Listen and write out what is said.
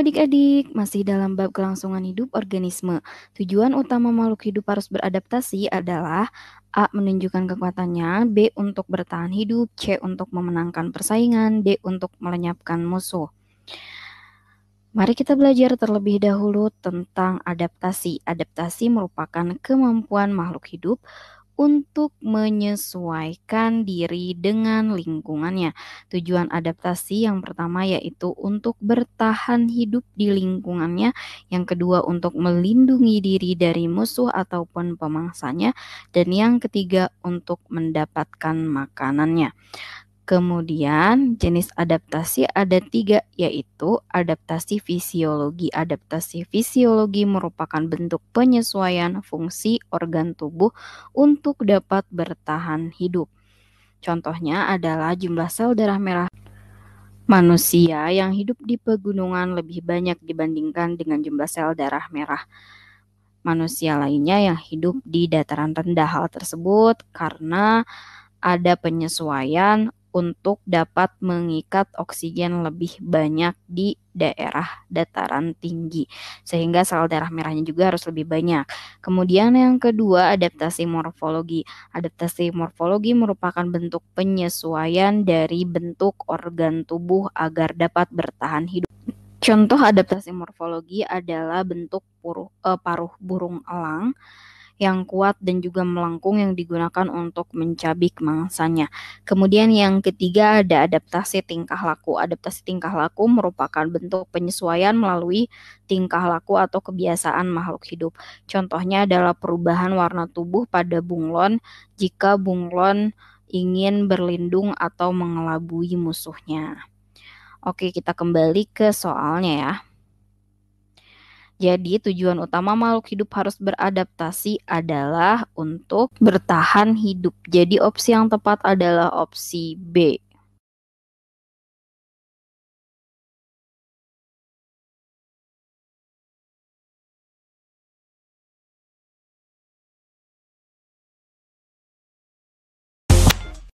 adik-adik, masih dalam bab kelangsungan hidup organisme. Tujuan utama makhluk hidup harus beradaptasi adalah A. menunjukkan kekuatannya, B. untuk bertahan hidup, C. untuk memenangkan persaingan, D. untuk melenyapkan musuh. Mari kita belajar terlebih dahulu tentang adaptasi. Adaptasi merupakan kemampuan makhluk hidup untuk menyesuaikan diri dengan lingkungannya. Tujuan adaptasi yang pertama yaitu untuk bertahan hidup di lingkungannya, yang kedua untuk melindungi diri dari musuh ataupun pemangsanya, dan yang ketiga untuk mendapatkan makanannya. Kemudian jenis adaptasi ada tiga, yaitu adaptasi fisiologi. Adaptasi fisiologi merupakan bentuk penyesuaian fungsi organ tubuh untuk dapat bertahan hidup. Contohnya adalah jumlah sel darah merah manusia yang hidup di pegunungan lebih banyak dibandingkan dengan jumlah sel darah merah manusia lainnya yang hidup di dataran rendah. Hal tersebut karena ada penyesuaian untuk dapat mengikat oksigen lebih banyak di daerah dataran tinggi sehingga sel darah merahnya juga harus lebih banyak. Kemudian yang kedua, adaptasi morfologi. Adaptasi morfologi merupakan bentuk penyesuaian dari bentuk organ tubuh agar dapat bertahan hidup. Contoh adaptasi morfologi adalah bentuk eh, paruh burung elang yang kuat dan juga melengkung yang digunakan untuk mencabik mangsanya. Kemudian yang ketiga ada adaptasi tingkah laku. Adaptasi tingkah laku merupakan bentuk penyesuaian melalui tingkah laku atau kebiasaan makhluk hidup. Contohnya adalah perubahan warna tubuh pada bunglon jika bunglon ingin berlindung atau mengelabui musuhnya. Oke, kita kembali ke soalnya ya. Jadi tujuan utama makhluk hidup harus beradaptasi adalah untuk bertahan hidup. Jadi opsi yang tepat adalah opsi B.